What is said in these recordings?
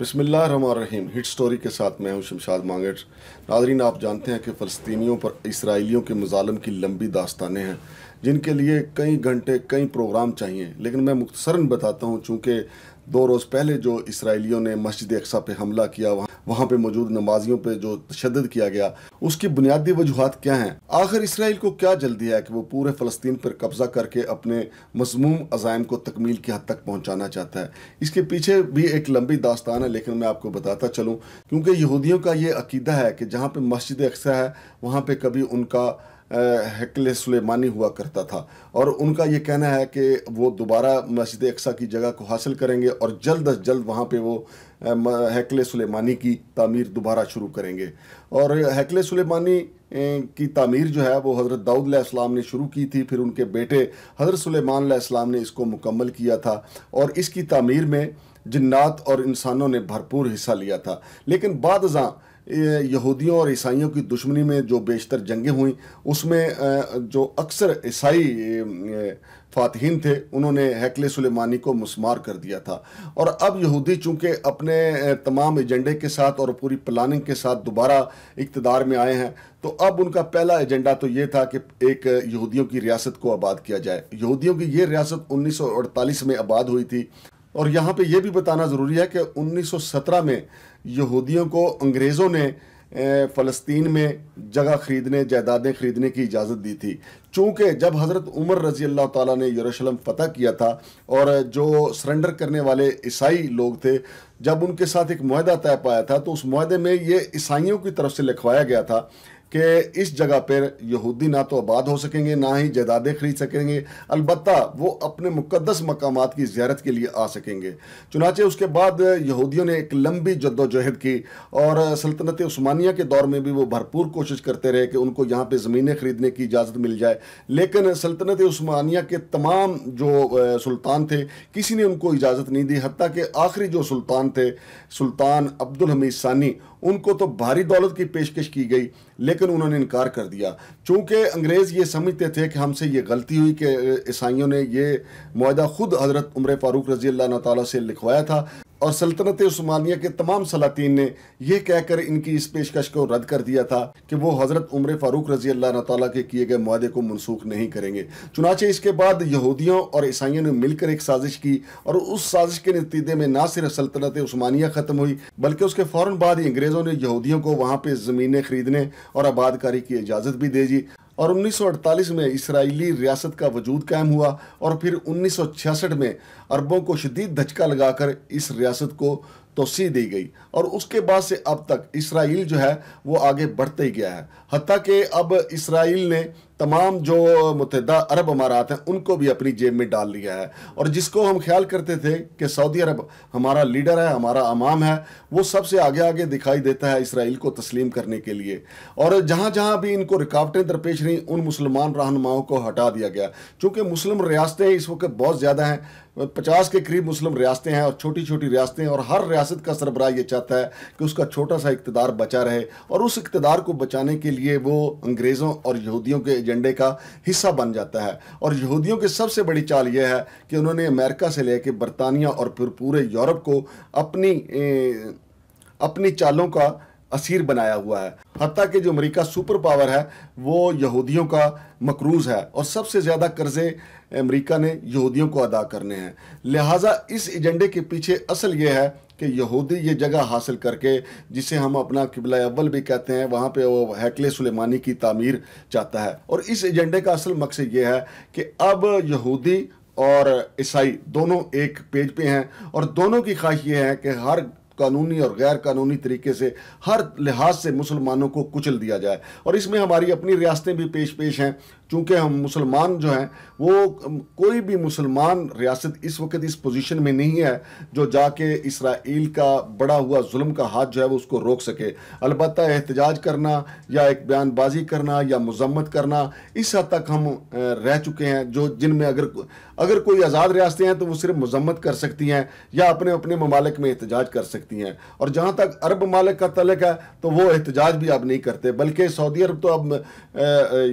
बसमीम hit story के साथ मैं हूं शमशाद मांगट नादरीन आप जानते हैं कि फ़लस्तनीों पर इसराइलियों के मुजालम की लंबी दास्तानें हैं जिनके लिए कई घंटे कई प्रोग्राम चाहिए लेकिन मैं मुख्तसरन बताता हूं चूँकि दो रोज़ पहले जो इसराइलियों ने मस्जिद अक्सा पे हमला किया वहाँ वहाँ पे मौजूद नमाजियों पे जो तशद किया गया उसकी बुनियादी वजूहत क्या हैं आखिर इसराइल को क्या जल्दी है कि वो पूरे फ़लस्तीन पर कब्ज़ा करके अपने मजमूम अजायम को तकमील की हद तक पहुँचाना चाहता है इसके पीछे भी एक लंबी दास्तान है लेकिन मैं आपको बताता चलूँ क्योंकि यहूदियों का ये अकीदा है कि जहाँ पर मस्जिद अक्सा है वहाँ पर कभी उनका हकल सुलेमानी हुआ करता था और उनका ये कहना है कि वो दोबारा मस्जिद अक्सा की जगह को हासिल करेंगे और जल्द अज जल्द वहाँ पे वो हैकल सुलेमानी की तमीर दोबारा शुरू करेंगे और हैकल सुलेमानी की तमीर जो है वो हज़रत दाऊद इस्लाम ने शुरू की थी फिर उनके बेटे हज़रत सुलेमान इस्लाम ने इसको मुकम्मल किया था और इसकी तमीर में जन्ात और इंसानों ने भरपूर हिस्सा लिया था लेकिन बाद यहूदियों और ईसाइयों की दुश्मनी में जो बेशतर जंगें हुई उसमें जो अक्सर ईसाई फातहीन थे उन्होंने हैकल सुलेमानी को मुस्मार कर दिया था और अब यहूदी चूंकि अपने तमाम एजेंडे के साथ और पूरी प्लानिंग के साथ दोबारा इकतदार में आए हैं तो अब उनका पहला एजेंडा तो ये था कि एक यहूदियों की रियासत को आबाद किया जाए यहूदियों की ये रियासत 1948 में आबाद हुई थी और यहाँ पे यह भी बताना ज़रूरी है कि 1917 में यहूदियों को अंग्रेज़ों ने फ़लस्तीन में जगह ख़रीदने जायदादें ख़रीदने की इजाज़त दी थी चूँकि जब हज़रत उमर रज़ी अल्लाह ताला ने यरूशलेम फ़तह किया था और जो सरेंडर करने वाले ईसाई लोग थे जब उनके साथ एक माहा तय पाया था तो उस माहे में ये ईसाइयों की तरफ से लिखवाया गया था कि इस जगह पर यहूदी ना तो आबाद हो सकेंगे ना ही जदादें खरीद सकेंगे अलबत् वो अपने मुकदस मकाम की ज्यारत के लिए आ सकेंगे चुनाचे उसके बाद यहूदियों ने एक लंबी जद्दोजहद की और सल्तनत स्मानिया के दौर में भी वो भरपूर कोशिश करते रहे कि उनको यहाँ पर ज़मीनें खरीदने की इजाज़त मिल जाए लेकिन सल्तनत स्मानिया के तमाम जो सुल्तान थे किसी ने उनको इजाज़त नहीं दी हती कि आखिरी जो सुल्तान थे सुल्तान अब्दुल हमीद सानी उनको तो भारी दौलत की पेशकश की गई लेकिन लेकिन उन्होंने इनकार कर दिया चूँकि अंग्रेज़ ये समझते थे कि हमसे ये गलती हुई कि ईसाइयों ने ये माहा खुद हज़रत उम्र फ़ारूक रज़ी अल्लाह ताली से लिखवाया था और सल्तनत स्मानिया के तमाम सलातीन ने यह कहकर इनकी इस पेशकश को रद्द कर दिया था कि वो हज़रत उम्र फ़ारूक रजी अल्लाह तला के किए गए माहे को मनसूख नहीं करेंगे चुनाचे इसके बाद यहूदियों और ईसाइयों ने मिलकर एक साजिश की और उस साजिश के नतीजे में ना सिर्फ सल्तनत स्मानिया ख़त्म हुई बल्कि उसके फ़ौर बाद अंग्रेज़ों ने यहूदियों को वहाँ पर ज़मीनें खरीदने और आबादकारी की इजाज़त भी दे दी और 1948 में इसराइली रियासत का वजूद कायम हुआ और फिर 1966 में अरबों को शदीद धचका लगाकर इस रियासत को तोसी दी गई और उसके बाद से अब तक इसराइल जो है वो आगे बढ़ते ही गया है हती कि अब इसराइल ने तमाम जो मुतहदा अरब अमारात हैं उनको भी अपनी जेब में डाल लिया है और जिसको हम ख्याल करते थे कि सऊदी अरब हमारा लीडर है हमारा अमाम है वो सबसे आगे आगे दिखाई देता है इसराइल को तस्लीम करने के लिए और जहाँ जहाँ भी इनको रुकावटें दरपेश रहीं उन मुसलमान रहनुमाओं को हटा दिया गया चूँकि मुस्लिम रियासतें इस वक्त बहुत ज़्यादा हैं पचास के करीब मुस्लिम रियासतें हैं और छोटी छोटी रियासतें और हर रियासत का सरबराह ये चाहता है कि उसका छोटा सा इकतदार बचा रहे और उस इकतदार को बचाने के लिए वो अंग्रेज़ों और यहूदियों के एजेंडे का हिस्सा बन जाता है और यहूदियों की सबसे बड़ी चाल यह है कि उन्होंने अमेरिका से लेकर बरतानिया और फिर पूरे यूरोप को अपनी ए, अपनी चालों का असीर बनाया हुआ है हती कि जो अमेरिका सुपर पावर है वो यहूदियों का मकरूज है और सबसे ज़्यादा कर्जे अमेरिका ने यहूदियों को अदा करने हैं लिहाजा इस एजेंडे के पीछे असल ये है कि यहूदी ये जगह हासिल करके जिसे हम अपना किबला अव्वल भी कहते हैं वहाँ पे वो हैकल सुलेमानी की तामीर चाहता है और इस एजेंडे का असल मकसद ये है कि अब यहूदी और ईसाई दोनों एक पेज पे हैं और दोनों की ख्वाहिश ये है कि हर कानूनी और गैर कानूनी तरीके से हर लिहाज से मुसलमानों को कुचल दिया जाए और इसमें हमारी अपनी रियासतें भी पेश पेश हैं चूँकि हम मुसलमान जो हैं वो कोई भी मुसलमान रियासत इस वक्त इस पोजीशन में नहीं है जो जाके इसराइल का बड़ा हुआ जुल्म का हाथ जो है वो उसको रोक सके अलबत् एहतजाज करना या एक बयानबाजी करना या मजम्मत करना इस हद तक हम रह चुके हैं जो जिनमें अगर अगर कोई आज़ाद रियासतें हैं तो वो सिर्फ मजम्मत कर सकती हैं या अपने अपने ममालिक में एहतजाज कर सकती हैं और जहाँ तक अरब ममालिक का तलक है तो वो एहतजाज भी अब नहीं करते बल्कि सऊदी अरब तो अब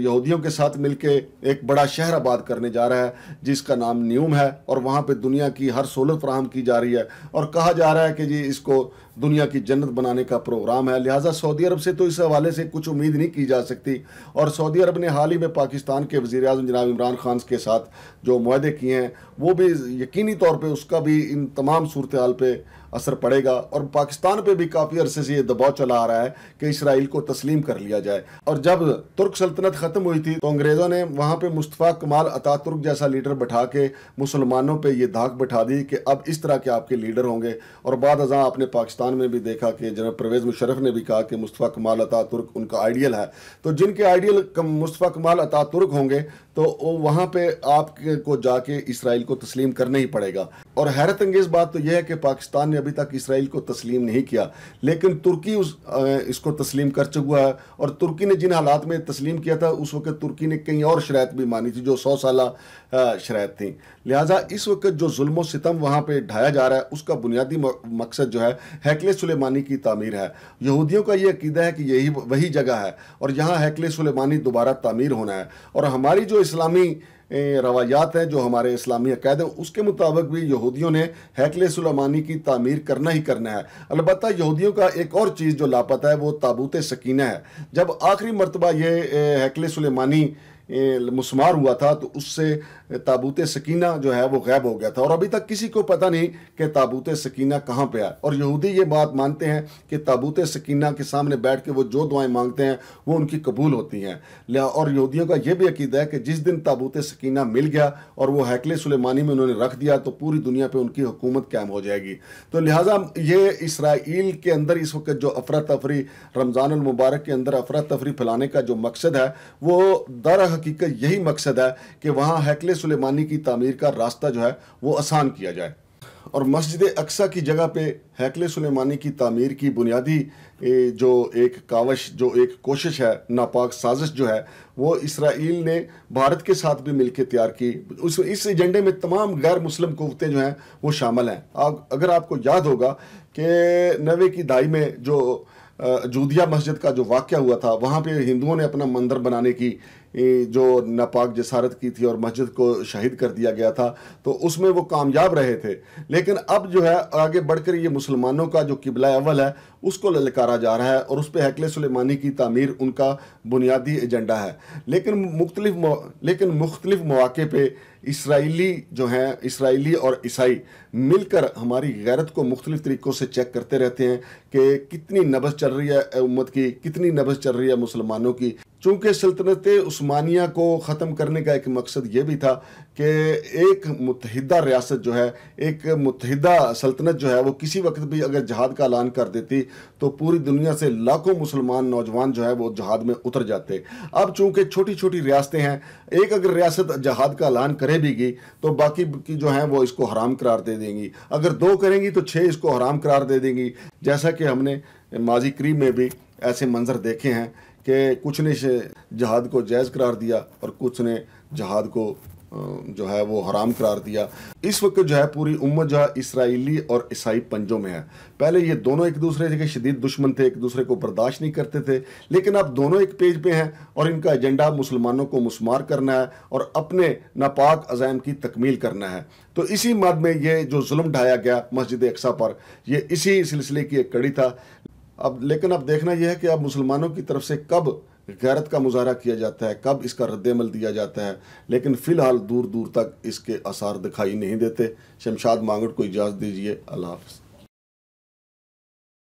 यहूदियों के साथ में मिलके एक बड़ा शहर आबाद करने जा रहा है जिसका नाम न्यूम है और वहाँ पे दुनिया की हर सहूलत फ्राहम की जा रही है और कहा जा रहा है कि जी इसको दुनिया की जन्नत बनाने का प्रोग्राम है लिहाजा सऊदी अरब से तो इस हवाले से कुछ उम्मीद नहीं की जा सकती और सऊदी अरब ने हाल ही में पाकिस्तान के वज़ी अजम जनाब इमरान खान के साथ जो माहे किए हैं वो भी यकीनी तौर पर उसका भी इन तमाम सूरत हाल पर असर पड़ेगा और पाकिस्तान पर भी काफ़ी अरसे से ये दबाव चला आ रहा है कि इसराइल को तस्लीम कर लिया जाए और जब तुर्क सल्तनत ख़त्म हुई थी तो अंग्रेज़ों ने वहाँ पर मुस्तफ़ा कमाल अता तुर्क जैसा लीडर बैठा के मुसलमानों पर यह धाक बैठा दी कि अब इस तरह के आपके लीडर होंगे और बाद अजा आपने पाकिस्तान पाकिस्तान में भी देखा कि जनाब परवेज़ मुशरफ ने भी कहा कि मुस्तफ़ा कमाल अता तुर्क उनका आइडियल है तो जिनके आइडियल मुस्तफ़ा कमाल अता तुर्क होंगे तो वहाँ पर आपको जाके इसराइल को तस्लीम करना ही पड़ेगा और हैरत अंगेज़ बात तो यह है कि पाकिस्तान ने अभी तक इसराइल को तस्लीम नहीं किया लेकिन तुर्की उस इसको तस्लीम कर चुका है और तुर्की ने जिन हालात में तस्लीम किया था उस वक्त तुर्की ने कई और शरात भी मानी थी जो सौ साल शरात थी लिहाजा इस वक्त जो जुल्म सितम वहाँ पर ढाया जा रहा है उसका बुनियादी मकसद जो है हैकले सलेमानी की तमीर है यहूदियों का ये अकीदा है कि यही वही जगह है और यहाँ हैकले सलेमानी दोबारा तमीर होना है और हमारी जो इस्लामी रवायात हैं जो हमारे इस्लामी अकैद हैं उसके मुताबिक भी यहूदियों ने हैकल सुलेमानी की तमीर करना ही करना है अलबत् यहूदियों का एक और चीज़ जो लापता है वो ताबूत सकीना है जब आखिरी मरतबा ये हैकल सुलेमानी मुसमार हुआ था तो उससे ताबूत सकीना जो है वो गायब हो गया था और अभी तक किसी को पता नहीं कि ताबूत सकीना कहाँ पे आया और यहूदी ये बात मानते हैं कि ताबूत सकीना के सामने बैठ के वो जो दुआएं मांगते हैं वो उनकी कबूल होती हैं और यहूदियों का ये भी अकीदा है कि जिस दिन ताबूत सकीना मिल गया और वो हैकल सुलेमानी में उन्होंने रख दिया तो पूरी दुनिया पर उनकी हुकूमत कायम हो जाएगी तो लिहाजा ये इसराइल के अंदर इस वक्त जो अफरा तफरी रमज़ानमबारक के अंदर अफरा तफरी फैलाने का जो मकसद है वो दर हकीकत यही मकसद है कि वहाँ हैकल सुलेमानी की तमीर का रास्ता जो है वो आसान किया जाए और मस्जिद अक्सा की जगह पे हैकल सुलेमानी की तमीर की बुनियादी जो एक कावश जो एक कोशिश है नापाक साजिश जो है वो इसराइल ने भारत के साथ भी मिलकर तैयार की उस इस एजेंडे में तमाम गैर मुस्लिम कुतें जो हैं वो शामिल हैं अगर आपको याद होगा कि नवे की दाई में जो जूदिया मस्जिद का जो वाक़ हुआ था वहाँ पे हिंदुओं ने अपना मंदिर बनाने की जो नापाक जसारत की थी और मस्जिद को शहीद कर दिया गया था तो उसमें वो कामयाब रहे थे लेकिन अब जो है आगे बढ़कर ये मुसलमानों का जो किबला अवल है उसको ललकारा जा रहा है और उस पर हैकल सलेमानी की तमीर उनका बुनियादी एजेंडा है लेकिन मुख्तलिफ लेकिन मुख्तलिफ मौाक़े पर इसराइली जो हैं इसराइली और ईसाई मिलकर हमारी गैरत को मुख्तलिफ तरीक़ों से चेक करते रहते हैं कि कितनी नबस चल रही है उम्मत की कितनी नबस चल रही है मुसलमानों की चूँकि सल्तनत उस्मानिया को ख़त्म करने का एक मकसद ये भी था कि एक मुतहदा रियासत जो है एक मुतहदा सल्तनत जो है वो किसी वक्त भी अगर जहाद का ऐलान कर देती तो पूरी दुनिया से लाखों मुसलमान नौजवान जो है वो जहाद में उतर जाते अब चूँकि छोटी छोटी रियासतें हैं एक अगर रियासत जहाद का ऐलान करे भी गई तो बाकी की जो है वो इसको हराम करार दे देंगी अगर दो करेंगी तो छः इसको हराम करार दे देंगी जैसा कि हमने माजी करीब में भी ऐसे मंजर देखे हैं कि कुछ ने जहाद को जायज़ करार दिया और कुछ ने जहाद को जो है वो हराम करार दिया इस वक्त जो है पूरी उम्मत जो है इसराइली और ईसाई पंजों में है पहले ये दोनों एक दूसरे के शदीद दुश्मन थे एक दूसरे को बर्दाश्त नहीं करते थे लेकिन अब दोनों एक पेज पे हैं और इनका एजेंडा मुसलमानों को मुस्मार करना है और अपने नापाक अजायम की तकमील करना है तो इसी मद में ये जो जुल्म ढाया गया मस्जिद अक्सा पर यह इसी सिलसिले की एक कड़ी था अब लेकिन अब देखना यह है कि अब मुसलमानों की तरफ से कब गैरत का मुजाहरा किया जाता है कब इसका रद्दमल दिया जाता है लेकिन फ़िलहाल दूर दूर तक इसके आसार दिखाई नहीं देते शमशाद मांगट को इजाज़त दीजिए अल्लाह हाफ